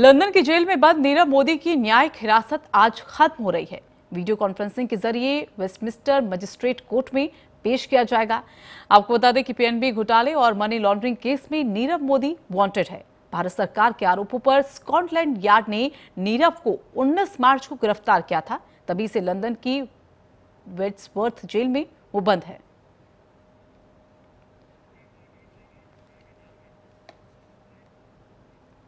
London की jail में बंद नीरव मोदी की न्यायिक हिरासत आज खत्म हो रही है वीडियो कॉन्फ्रेंसिंग के जरिए वेस्टमिंस्टर मजिस्ट्रेट कोर्ट में पेश किया जाएगा आपको बता दें कि पीएनबी घोटाले और मनी लॉन्ड्रिंग केस में नीरव मोदी वांटेड है भारत सरकार के आरोपों पर स्कॉटलैंड यार्ड ने नीरव को 19 मार्च को गिरफ्तार किया था तभी से लंदन की वेट्सवर्थ जेल में वो बंद है